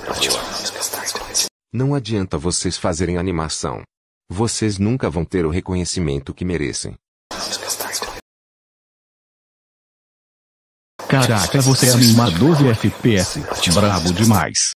muito Não adianta vocês fazerem animação. Vocês nunca vão ter o reconhecimento que merecem. Caraca, você é animador de FPS. Bravo demais.